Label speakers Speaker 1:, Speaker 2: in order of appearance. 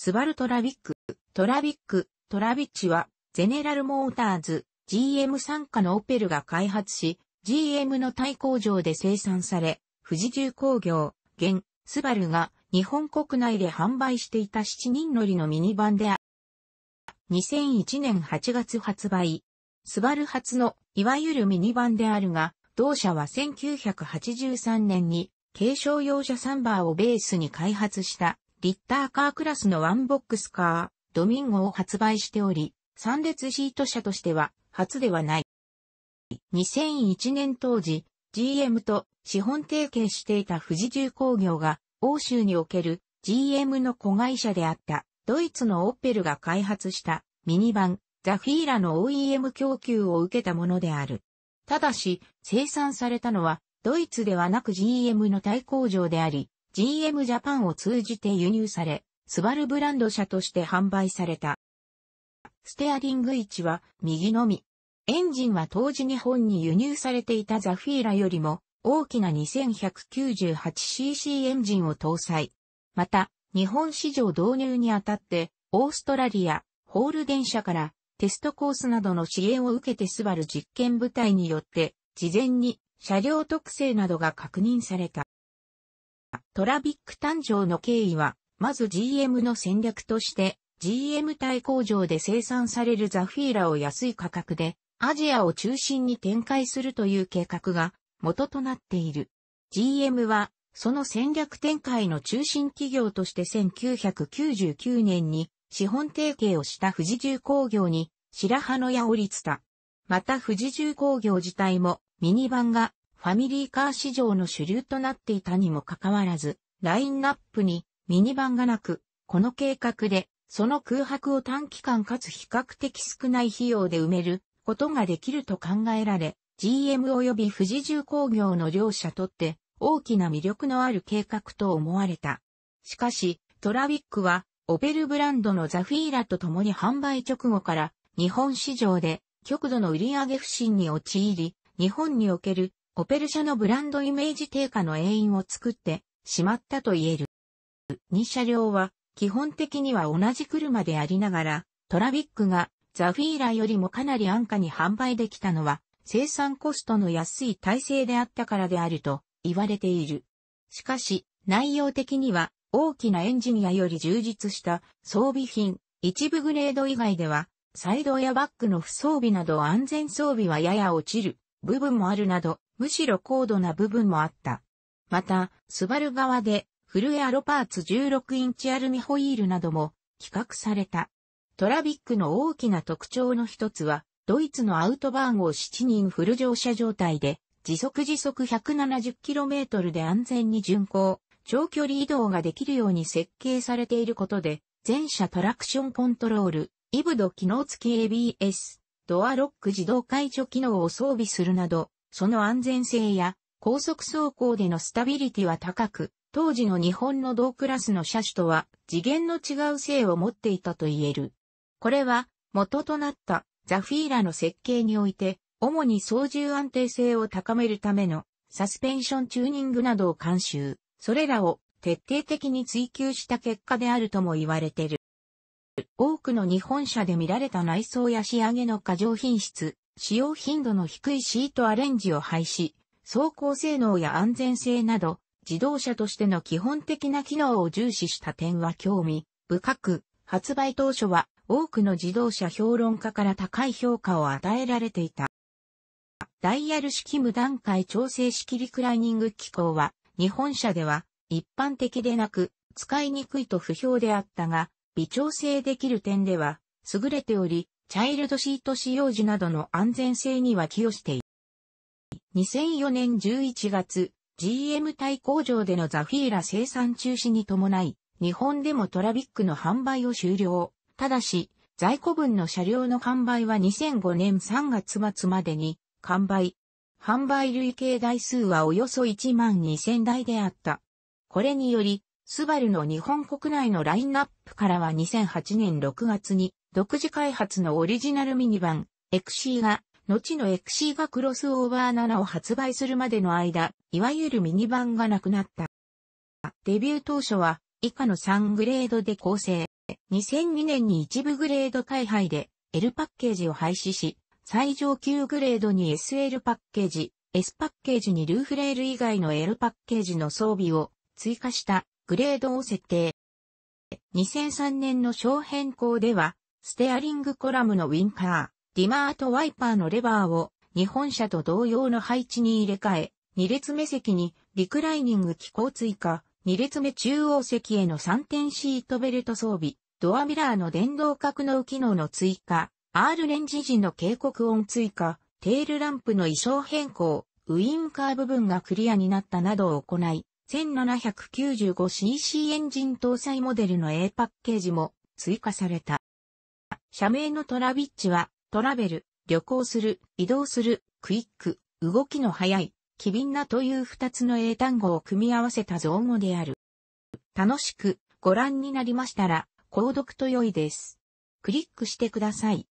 Speaker 1: スバルトラビック、トラビック、トラビッチは、ゼネラルモーターズ、GM 参加のオペルが開発し、GM の対工場で生産され、富士重工業、現、スバルが日本国内で販売していた7人乗りのミニバンである。2001年8月発売。スバル初の、いわゆるミニバンであるが、同社は1983年に、軽商用車サンバーをベースに開発したリッターカークラスのワンボックスカー、ドミンゴを発売しており、3列シート車としては初ではない。2001年当時、GM と資本提携していた富士重工業が、欧州における GM の子会社であったドイツのオッペルが開発したミニバン、ザフィーラの OEM 供給を受けたものである。ただし、生産されたのはドイツではなく GM の対工場であり、GM ジャパンを通じて輸入され、スバルブランド車として販売された。ステアリング位置は右のみ。エンジンは当時日本に輸入されていたザフィーラよりも大きな 2198cc エンジンを搭載。また、日本市場導入にあたって、オーストラリア、ホール電車からテストコースなどの支援を受けてスバル実験部隊によって、事前に車両特性などが確認された。トラビック誕生の経緯は、まず GM の戦略として、GM 対工場で生産されるザフィーラを安い価格で、アジアを中心に展開するという計画が元となっている。GM は、その戦略展開の中心企業として1999年に資本提携をした富士重工業に白羽の矢を立つた。また富士重工業自体もミニバンがファミリーカー市場の主流となっていたにもかかわらず、ラインナップにミニバンがなく、この計画で、その空白を短期間かつ比較的少ない費用で埋めることができると考えられ、GM 及び富士重工業の両者とって大きな魅力のある計画と思われた。しかし、トラビックは、オペルブランドのザフィーラと共に販売直後から、日本市場で極度の売上不振に陥り、日本におけるオペル社のブランドイメージ低下の原因を作ってしまったと言える。2車両は基本的には同じ車でありながら、トラビックがザフィーラよりもかなり安価に販売できたのは生産コストの安い体制であったからであると言われている。しかし、内容的には大きなエンジニアより充実した装備品、一部グレード以外では、サイドエアバッグの不装備など安全装備はやや落ちる部分もあるなど、むしろ高度な部分もあった。また、スバル側で、フルエアロパーツ16インチアルミホイールなども企画された。トラビックの大きな特徴の一つは、ドイツのアウトバーンを7人フル乗車状態で、時速時速 170km で安全に巡航、長距離移動ができるように設計されていることで、全車トラクションコントロール、イブド機能付き ABS、ドアロック自動解除機能を装備するなど、その安全性や高速走行でのスタビリティは高く、当時の日本の同クラスの車種とは次元の違う性を持っていたと言える。これは元となったザフィーラの設計において、主に操縦安定性を高めるためのサスペンションチューニングなどを監修、それらを徹底的に追求した結果であるとも言われている。多くの日本車で見られた内装や仕上げの過剰品質、使用頻度の低いシートアレンジを廃止、走行性能や安全性など、自動車としての基本的な機能を重視した点は興味深く、発売当初は多くの自動車評論家から高い評価を与えられていた。ダイヤル式無段階調整式リクライニング機構は、日本車では一般的でなく、使いにくいと不評であったが、微調整できる点では、優れており、チャイルドシート使用時などの安全性には寄与している。2004年11月、GM 対工場でのザフィーラ生産中止に伴い、日本でもトラビックの販売を終了。ただし、在庫分の車両の販売は2005年3月末までに完売。販売累計台数はおよそ1万2000台であった。これにより、スバルの日本国内のラインナップからは2008年6月に独自開発のオリジナルミニバン、XC が、後の XC がクロスオーバー7を発売するまでの間、いわゆるミニバンがなくなった。デビュー当初は、以下の3グレードで構成。2002年に一部グレード開敗で L パッケージを廃止し、最上級グレードに SL パッケージ、S パッケージにルーフレール以外の L パッケージの装備を追加したグレードを設定。2003年の小変更ではステアリングコラムのウィンカー、ディマートワイパーのレバーを日本車と同様の配置に入れ替え、2列目席にリクライニング機構追加、2列目中央席への3点シートベルト装備、ドアミラーの電動格納機能の追加、R レンジ時の警告音追加、テールランプの衣装変更、ウインカー部分がクリアになったなどを行い、1795cc エンジン搭載モデルの A パッケージも追加された。社名のトラビッチは、トラベル、旅行する、移動する、クイック、動きの速い、機敏なという二つの英単語を組み合わせた造語である。楽しくご覧になりましたら、購読と良いです。クリックしてください。